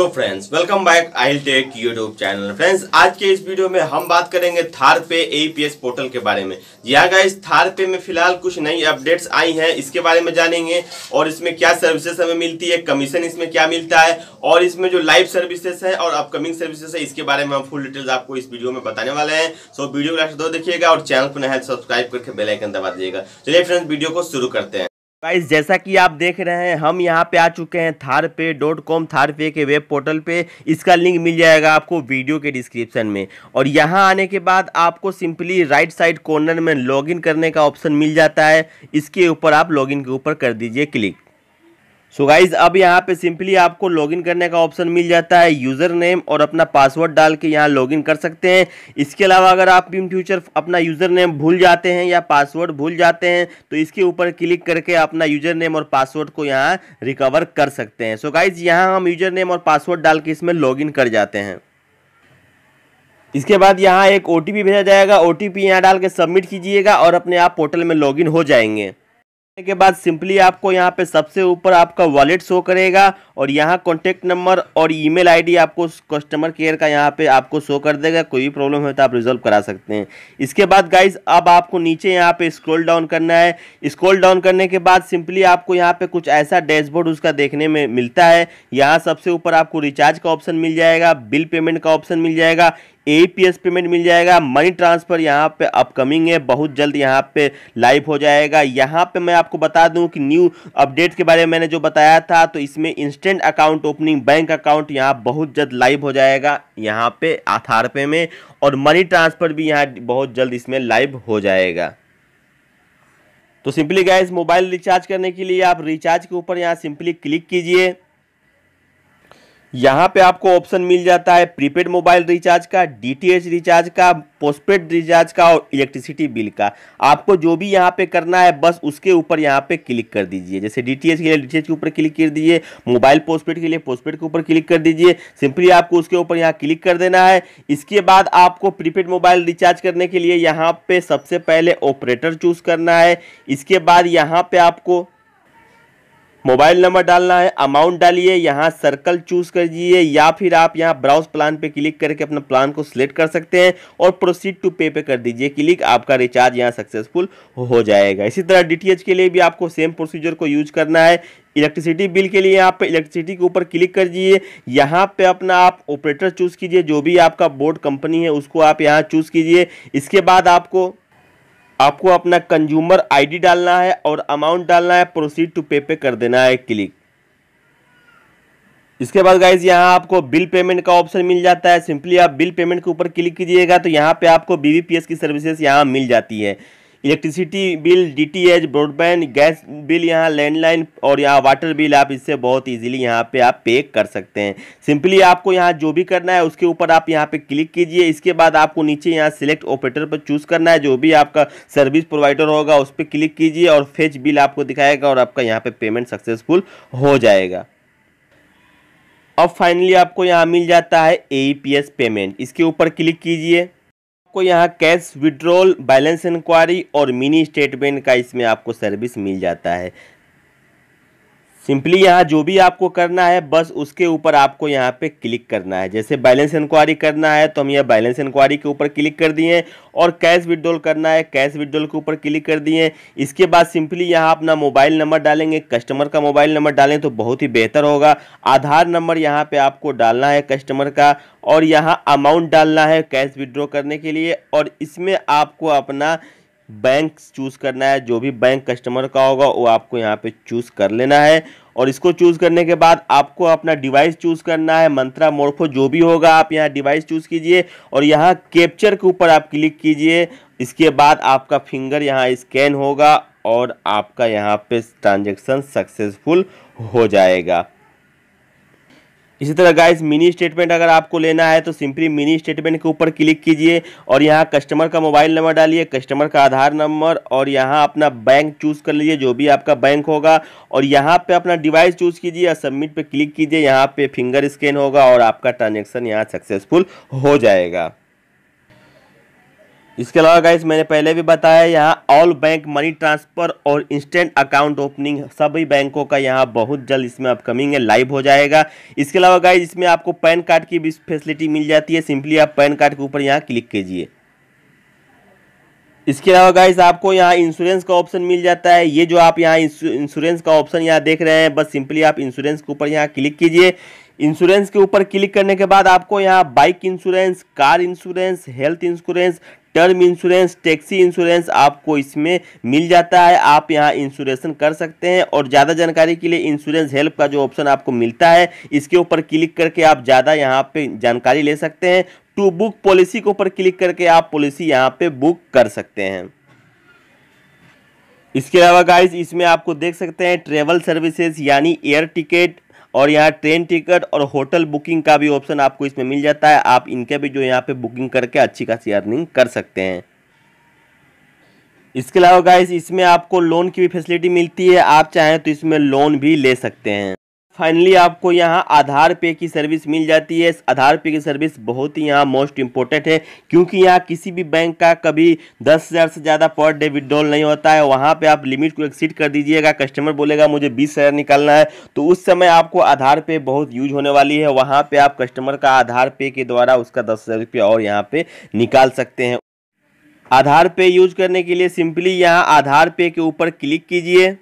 hello friends welcome back I tech YouTube channel friends आज के इस वीडियो में हम बात करेंगे थार पे एपीएस पोर्टल के बारे में जी हाँ गाइस थार पे में फिलहाल कुछ नई अपडेट्स आई हैं इसके बारे में जानेंगे और इसमें क्या सर्विसेज हमें मिलती है कमीशन इसमें क्या मिलता है और इसमें जो लाइव सर्विसेज है और अपकमिंग सर्विसेज है इसके बारे में हम फुल डिटेल्स आपको इस वीडियो में बताने वाले हैं सो वीडियो को लास्ट दो देखिएगा और चैनल पर नया सब्सक्राइब तो करके बेलाइकन दबा दीजिएगा चलिए फ्रेंड्स वीडियो को शुरू करते हैं गाइस जैसा कि आप देख रहे हैं हम यहाँ पे आ चुके हैं थार पे डॉट कॉम थार पे के वेब पोर्टल पे इसका लिंक मिल जाएगा आपको वीडियो के डिस्क्रिप्शन में और यहाँ आने के बाद आपको सिंपली राइट साइड कॉर्नर में लॉगिन करने का ऑप्शन मिल जाता है इसके ऊपर आप लॉगिन के ऊपर कर दीजिए क्लिक सो so गाइज अब यहाँ पे सिंपली आपको लॉगिन करने का ऑप्शन मिल जाता है यूज़र नेम और अपना पासवर्ड डाल के यहाँ लॉगिन कर सकते हैं इसके अलावा अगर आप इन फ्यूचर अपना यूज़र नेम भूल जाते हैं या पासवर्ड भूल जाते हैं तो इसके ऊपर क्लिक करके अपना यूज़र नेम और पासवर्ड को यहाँ रिकवर कर सकते हैं सो गाइज यहाँ हम यूज़र नेम और पासवर्ड डाल के इसमें लॉगिन कर जाते हैं इसके बाद यहाँ एक ओ भेजा जाएगा ओ टी यहाँ डाल के सबमिट कीजिएगा और अपने आप पोर्टल में लॉगिन हो जाएंगे के बाद सिंपली आपको यहाँ पे सबसे ऊपर आपका वॉलेट शो करेगा और यहाँ कॉन्टेक्ट नंबर और ईमेल आईडी आपको कस्टमर केयर का यहाँ पे आपको शो कर देगा कोई भी प्रॉब्लम है तो आप रिजोल्व करा सकते हैं इसके बाद गाइज अब आपको नीचे यहाँ पे स्क्रॉल डाउन करना है स्क्रॉल डाउन करने के बाद सिंपली आपको यहाँ पे कुछ ऐसा डैशबोर्ड उसका देखने में मिलता है यहाँ सबसे ऊपर आपको रिचार्ज का ऑप्शन मिल जाएगा बिल पेमेंट का ऑप्शन मिल जाएगा ए पेमेंट मिल जाएगा मनी ट्रांसफ़र यहाँ पे अपकमिंग है बहुत जल्द यहाँ पे लाइव हो जाएगा यहाँ पे मैं आपको बता दूँ कि न्यू अपडेट के बारे में मैंने जो बताया था तो इसमें instant account opening bank account यहाँ बहुत जल्द लाइव हो जाएगा यहाँ पे आधार पे में और मनी ट्रांसफ़र भी यहाँ बहुत जल्द इसमें लाइव हो जाएगा तो सिंपली गैस मोबाइल रिचार्ज करने के लिए आप रिचार्ज के ऊपर यहाँ सिंपली क्लिक कीजिए यहाँ पे आपको ऑप्शन मिल जाता है प्रीपेड मोबाइल रिचार्ज का डीटीएच रिचार्ज का पोस्टपेड रिचार्ज का और इलेक्ट्रिसिटी बिल का आपको जो भी यहाँ पे करना है बस उसके ऊपर यहाँ पे क्लिक कर दीजिए जैसे डीटीएच के लिए डीटीएच के ऊपर क्लिक कर दीजिए मोबाइल पोस्टपेड के लिए पोस्टपेड के ऊपर क्लिक कर दीजिए सिंपली आपको उसके ऊपर यहाँ क्लिक कर देना है इसके बाद आपको प्रीपेड मोबाइल रिचार्ज करने के लिए यहाँ पे सबसे पहले ऑपरेटर चूज करना है इसके बाद यहाँ पे आपको मोबाइल नंबर डालना है अमाउंट डालिए यहाँ सर्कल चूज कर दीजिए या फिर आप यहाँ ब्राउज प्लान पे क्लिक करके अपना प्लान को सिलेक्ट कर सकते हैं और प्रोसीड टू पे पे कर दीजिए क्लिक आपका रिचार्ज यहाँ सक्सेसफुल हो जाएगा इसी तरह डीटीएच के लिए भी आपको सेम प्रोसीजर को यूज करना है इलेक्ट्रिसिटी बिल के लिए यहाँ पे इलेक्ट्रिसिटी के ऊपर क्लिक कर दीजिए यहाँ पे अपना आप ऑपरेटर चूज़ कीजिए जो भी आपका बोर्ड कंपनी है उसको आप यहाँ चूज़ कीजिए इसके बाद आपको आपको अपना कंज्यूमर आईडी डालना है और अमाउंट डालना है प्रोसीड टू पे पे कर देना है क्लिक इसके बाद गाइज यहां आपको बिल पेमेंट का ऑप्शन मिल जाता है सिंपली आप बिल पेमेंट के ऊपर क्लिक कीजिएगा तो यहां पे आपको बीबीपीएस की सर्विसेज यहां मिल जाती है electricity bill DTH broadband gas bill यहाँ लैंडलाइन और यहाँ वाटर बिल आप इससे बहुत इजीली यहाँ पे आप पे कर सकते हैं सिंपली आपको यहाँ जो भी करना है उसके ऊपर आप यहाँ पे क्लिक कीजिए इसके बाद आपको नीचे यहाँ सिलेक्ट ऑपरेटर पर चूज़ करना है जो भी आपका सर्विस प्रोवाइडर होगा उस पर क्लिक कीजिए और फेच बिल आपको दिखाएगा और आपका यहाँ पर पे पेमेंट सक्सेसफुल हो जाएगा अब फाइनली आपको यहाँ मिल जाता है ए पेमेंट इसके ऊपर क्लिक कीजिए आपको यहाँ कैश विड्रॉल बैलेंस इंक्वायरी और मिनी स्टेटमेंट का इसमें आपको सर्विस मिल जाता है सिंपली यहाँ जो भी आपको करना है बस उसके ऊपर आपको यहाँ पे क्लिक करना है जैसे बैलेंस इंक्वायरी करना है तो हम यह बैलेंस इंक्वायरी के ऊपर क्लिक कर दिए और कैश विड्रॉल करना है कैश विड्रॉल के ऊपर क्लिक कर दिए इसके बाद सिंपली यहाँ अपना मोबाइल नंबर डालेंगे कस्टमर का मोबाइल नंबर डालें तो बहुत ही बेहतर होगा आधार नंबर यहाँ पर आपको डालना है कस्टमर का और यहाँ अमाउंट डालना है कैश विड्रॉ करने के लिए और इसमें आपको अपना बैंक चूज़ करना है जो भी बैंक कस्टमर का होगा वो आपको यहाँ पे चूज़ कर लेना है और इसको चूज़ करने के बाद आपको अपना डिवाइस चूज़ करना है मंत्रा मोर्फो जो भी होगा आप यहाँ डिवाइस चूज़ कीजिए और यहाँ कैप्चर के ऊपर आप क्लिक कीजिए इसके बाद आपका फिंगर यहाँ स्कैन होगा और आपका यहाँ पे ट्रांजेक्शन सक्सेसफुल हो जाएगा इसी तरह गाइस मिनी स्टेटमेंट अगर आपको लेना है तो सिंपली मिनी स्टेटमेंट के ऊपर क्लिक कीजिए और यहाँ कस्टमर का मोबाइल नंबर डालिए कस्टमर का आधार नंबर और यहाँ अपना बैंक चूज़ कर लीजिए जो भी आपका बैंक होगा और यहाँ पे अपना डिवाइस चूज़ कीजिए या सबमिट पे क्लिक कीजिए यहाँ पे फिंगर स्कैन होगा और आपका ट्रांजेक्शन यहाँ सक्सेसफुल हो जाएगा इसके अलावा गाइस मैंने पहले भी बताया यहाँ ऑल बैंक मनी ट्रांसफ़र और इंस्टेंट अकाउंट ओपनिंग सभी बैंकों का यहाँ बहुत जल्द इसमें अपकमिंग है लाइव हो जाएगा इसके अलावा गाइस इसमें आपको पैन कार्ड की भी फैसिलिटी मिल जाती है सिंपली आप पैन कार्ड के ऊपर यहाँ क्लिक कीजिए इसके अलावा गाइस आपको यहाँ इंश्योरेंस का ऑप्शन मिल जाता है ये जो आप यहाँ इंश्योरेंस का ऑप्शन यहाँ देख रहे हैं बस सिंपली आप इंश्योरेंस के ऊपर यहाँ क्लिक कीजिए इंश्योरेंस के ऊपर क्लिक करने के बाद आपको यहाँ bike insurance car insurance health insurance term insurance taxi insurance आपको इसमें मिल जाता है आप यहाँ इंश्योरेंस कर सकते हैं और ज़्यादा जानकारी के लिए इंश्योरेंस हेल्प का जो ऑप्शन आपको मिलता है इसके ऊपर क्लिक करके आप ज़्यादा यहाँ पे जानकारी ले सकते हैं टू बुक पॉलिसी के ऊपर क्लिक करके आप पॉलिसी यहाँ पे बुक कर सकते हैं इसके अलावा गाइज इसमें आपको देख सकते हैं ट्रेवल सर्विसेज यानी एयर टिकट और यहाँ ट्रेन टिकट और होटल बुकिंग का भी ऑप्शन आपको इसमें मिल जाता है आप इनके भी जो यहाँ पे बुकिंग करके अच्छी खासी अर्निंग कर सकते हैं इसके अलावा गाइस इसमें आपको लोन की भी फैसिलिटी मिलती है आप चाहें तो इसमें लोन भी ले सकते हैं फाइनली आपको यहाँ आधार पे की सर्विस मिल जाती है आधार पे की सर्विस बहुत ही यहाँ मोस्ट इम्पोर्टेंट है क्योंकि यहाँ किसी भी बैंक का कभी दस हज़ार से ज़्यादा पर डे विड्रॉल नहीं होता है वहाँ पे आप लिमिट को एक्सीड कर दीजिएगा कस्टमर बोलेगा मुझे बीस हज़ार निकालना है तो उस समय आपको आधार पे बहुत यूज होने वाली है वहाँ पर आप कस्टमर का आधार पे के द्वारा उसका दस हज़ार और यहाँ पर निकाल सकते हैं आधार पे यूज करने के लिए सिंपली यहाँ आधार पे के ऊपर क्लिक कीजिए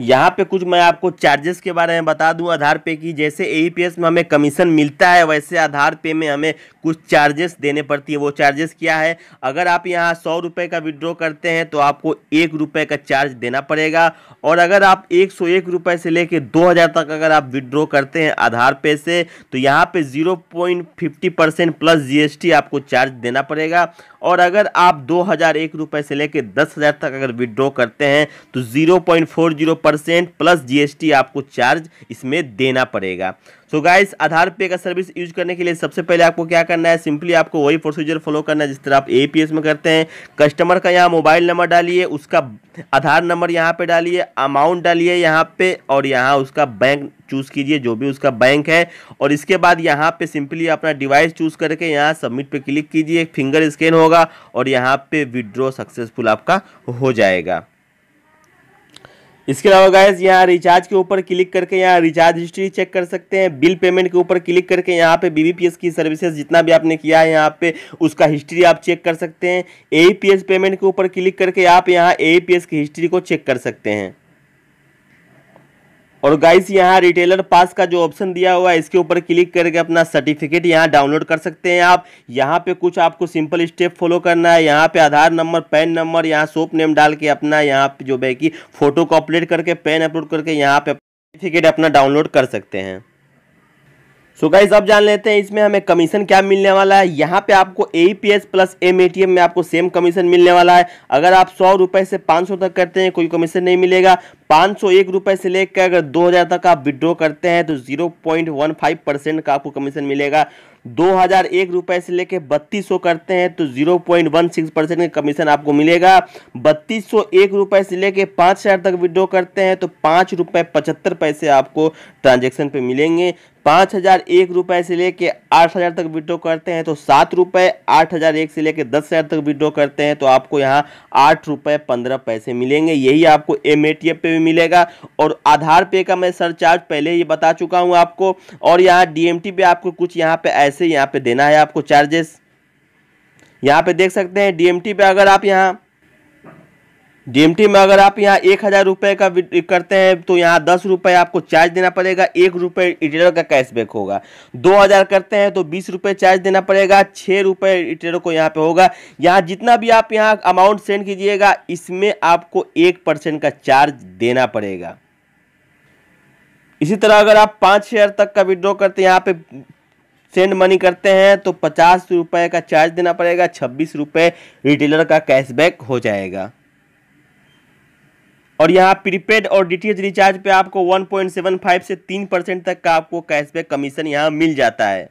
यहाँ पे कुछ मैं आपको चार्जेस के बारे में बता दूं आधार पे की जैसे ए e में हमें कमीशन मिलता है वैसे आधार पे में हमें कुछ चार्जेस देने पड़ती है वो चार्जेस क्या है अगर आप यहाँ सौ रुपये का विड्रॉ करते हैं तो आपको एक रुपये का चार्ज देना पड़ेगा और अगर आप एक सौ एक रुपये से लेकर दो हज़ार तक अगर आप विड्रॉ करते हैं आधार पे से तो यहाँ पे zero point fifty percent plus G आपको चार्ज देना पड़ेगा और अगर आप दो हज़ार एक से लेकर दस हज़ार तक अगर विड्रॉ करते हैं तो zero point four zero percent plus GST आपको चार्ज इसमें देना पड़ेगा सो so गाइस आधार पे का सर्विस यूज करने के लिए सबसे पहले आपको क्या करना है सिंपली आपको वही प्रोसीजर फॉलो करना है जिस तरह आप ए में करते हैं कस्टमर का यहाँ मोबाइल नंबर डालिए उसका आधार नंबर यहाँ पे डालिए अमाउंट डालिए यहाँ पे और यहाँ उसका बैंक चूज़ कीजिए जो भी उसका बैंक है और इसके बाद यहाँ पे सिंपली अपना डिवाइस चूज़ करके यहाँ सबमिट पर क्लिक कीजिए फिंगर स्कैन होगा और यहाँ पे विड्रॉ सक्सेसफुल आपका हो जाएगा इसके अलावा गाइज यहाँ रिचार्ज के ऊपर क्लिक करके यहाँ रिचार्ज हिस्ट्री चेक कर सकते हैं बिल पेमेंट के ऊपर क्लिक करके यहाँ पे बीबीपीएस की सर्विसेज जितना भी आपने किया है यहाँ पे उसका हिस्ट्री आप चेक कर सकते हैं ए पेमेंट के ऊपर क्लिक करके आप यहाँ ए की हिस्ट्री को चेक कर सकते हैं और गाइस यहाँ रिटेलर पास का जो ऑप्शन दिया हुआ है इसके ऊपर क्लिक करके अपना सर्टिफिकेट यहाँ डाउनलोड कर सकते हैं आप यहाँ पे कुछ आपको सिंपल स्टेप फॉलो करना है यहाँ पे आधार नंबर पैन नंबर यहाँ सोप नेम डाल के अपना यहाँ पे जो है कि फोटो को अपलोड करके पैन अपलोड करके यहाँ पे सर्टिफिकेट अपना डाउनलोड कर सकते हैं सो so गाइज आप जान लेते हैं इसमें हमें कमीशन क्या मिलने वाला है यहाँ पे आपको A P S plus M A T M में आपको सेम कमीशन मिलने वाला है अगर आप सौ रुपये से पाँच सौ तक करते हैं कोई कमीशन नहीं मिलेगा पाँच सौ एक रुपए से लेकर अगर दो हज़ार तक आप विड्रॉ करते हैं तो zero point one five percent का आपको कमीशन मिलेगा दो हज़ार एक रुपए से लेकर बत्तीस सौ करते हैं तो zero point one six percent का कमीशन आपको मिलेगा बत्तीस सौ एक रुपए से लेकर पाँच हज़ार तक विड्रॉ करते हैं तो पाँच रुपए पचहत्तर पैसे आपको ट्रांजेक्शन पे मिलेंगे पाँच हज़ार एक रुपये से लेके आठ हज़ार तक विड्रॉ करते हैं तो सात रुपये आठ हज़ार एक से लेके दस हज़ार तक विड्रॉ करते हैं तो आपको यहाँ आठ रुपये पंद्रह पैसे मिलेंगे यही आपको एम ए टी एफ पे भी मिलेगा और आधार पे का मैं सर चार्ज पहले ही बता चुका हूँ आपको और यहाँ डी एम टी पे आपको कुछ यहाँ पे ऐसे यहाँ पे देना है आपको चार्जेस यहाँ पे देख सकते हैं डी एम टी पे अगर आप यहाँ डीएमटी में अगर आप यहाँ एक हज़ार रुपये का करते हैं तो यहाँ दस रुपये आपको चार्ज देना पड़ेगा एक रुपये रिटेलर का कैशबैक होगा दो हज़ार करते हैं तो बीस रुपये चार्ज देना पड़ेगा छः रुपये रिटेलर को यहाँ पे होगा यहाँ जितना भी आप यहाँ अमाउंट सेंड कीजिएगा इसमें आपको एक परसेंट का चार्ज देना पड़ेगा इसी तरह अगर आप पाँच शेयर तक का विड्रॉ करते यहाँ पे सेंड मनी करते हैं तो पचास रुपये का चार्ज देना पड़ेगा छब्बीस रिटेलर का कैशबैक हो जाएगा और यहाँ प्रीपेड और डीटीएच रिचार्ज पे आपको 1.75 से 3 परसेंट तक का आपको कैशबैक कमीशन यहाँ मिल जाता है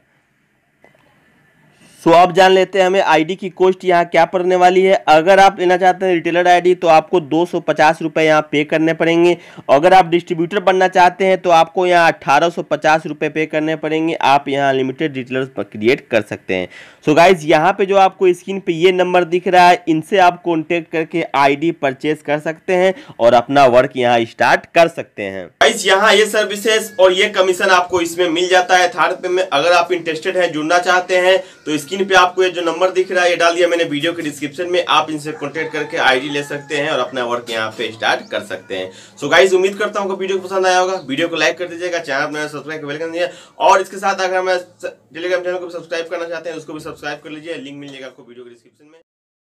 सो आप जान लेते हैं हमें आईडी की कॉस्ट यहाँ क्या पड़ने वाली है अगर आप लेना चाहते हैं रिटेलर आईडी तो आपको दो सौ पचास रुपये यहाँ पे करने पड़ेंगे अगर आप डिस्ट्रीब्यूटर बनना चाहते हैं तो आपको यहाँ अट्ठारह सौ पचास रुपये पे करने पड़ेंगे आप यहाँ लिमिटेड रिटेलर्स क्रिएट कर सकते हैं सो गाइज यहाँ पे जो आपको स्क्रीन पे ये नंबर दिख रहा है इनसे आप कॉन्टेक्ट करके आई परचेस कर सकते हैं और अपना वर्क यहाँ स्टार्ट कर सकते हैं गाइज यहाँ ये सर्विसेज और ये कमीशन आपको इसमें मिल जाता है थर्ड पे में अगर आप इंटरेस्टेड है जुड़ना चाहते हैं तो इस स्क्रीन पे आपको ये जो नंबर दिख रहा है ये डाल दिया मैंने वीडियो के डिस्क्रिप्शन में आप इनसे कॉन्टेक्ट करके आईडी ले सकते हैं और अपना वर्क यहाँ पे स्टार्ट कर सकते हैं सो so गाइज उम्मीद करता हूँ वीडियो पसंद आया होगा वीडियो को लाइक कर दीजिएगा चैनल सब्सक्राइब बेल कर और इसके साथ अगर हमें टेलीग्राम चैनल को सब्सक्राइब करना चाहते हैं उसको भी सब्सक्राइब कर लीजिए लिंक मिल जाएगा आपको वीडियो के डिस्क्रिप्शन में